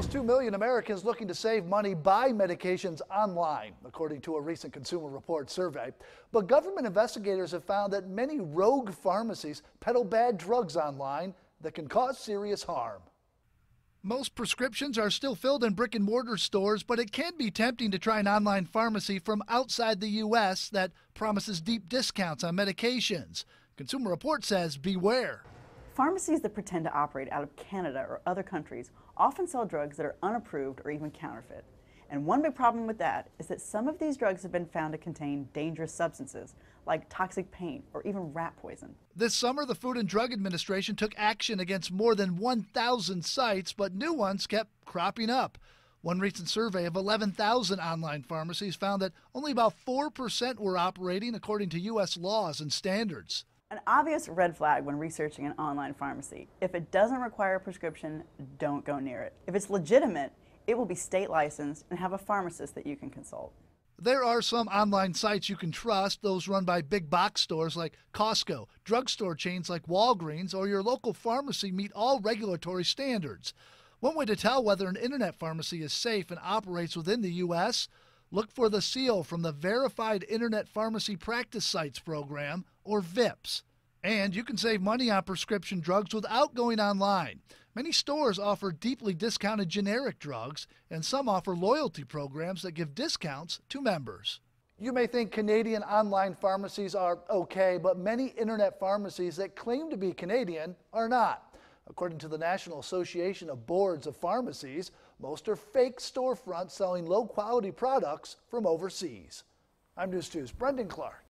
almost 2 million Americans looking to save money buy medications online, according to a recent Consumer Report survey. But government investigators have found that many rogue pharmacies peddle bad drugs online that can cause serious harm. Most prescriptions are still filled in brick and mortar stores, but it can be tempting to try an online pharmacy from outside the U.S. that promises deep discounts on medications. Consumer Report says beware. Pharmacies that pretend to operate out of Canada or other countries often sell drugs that are unapproved or even counterfeit. And one big problem with that is that some of these drugs have been found to contain dangerous substances, like toxic paint or even rat poison. This summer, the Food and Drug Administration took action against more than 1,000 sites, but new ones kept cropping up. One recent survey of 11,000 online pharmacies found that only about 4% were operating according to U.S. laws and standards. An obvious red flag when researching an online pharmacy. If it doesn't require a prescription, don't go near it. If it's legitimate, it will be state licensed and have a pharmacist that you can consult. There are some online sites you can trust, those run by big box stores like Costco, drugstore chains like Walgreens, or your local pharmacy meet all regulatory standards. One way to tell whether an internet pharmacy is safe and operates within the U.S. Look for the seal from the Verified Internet Pharmacy Practice Sites program or VIPS. And you can save money on prescription drugs without going online. Many stores offer deeply discounted generic drugs, and some offer loyalty programs that give discounts to members. You may think Canadian online pharmacies are okay, but many internet pharmacies that claim to be Canadian are not. According to the National Association of Boards of Pharmacies, most are fake storefronts selling low quality products from overseas. I'm News 2's Brendan Clark.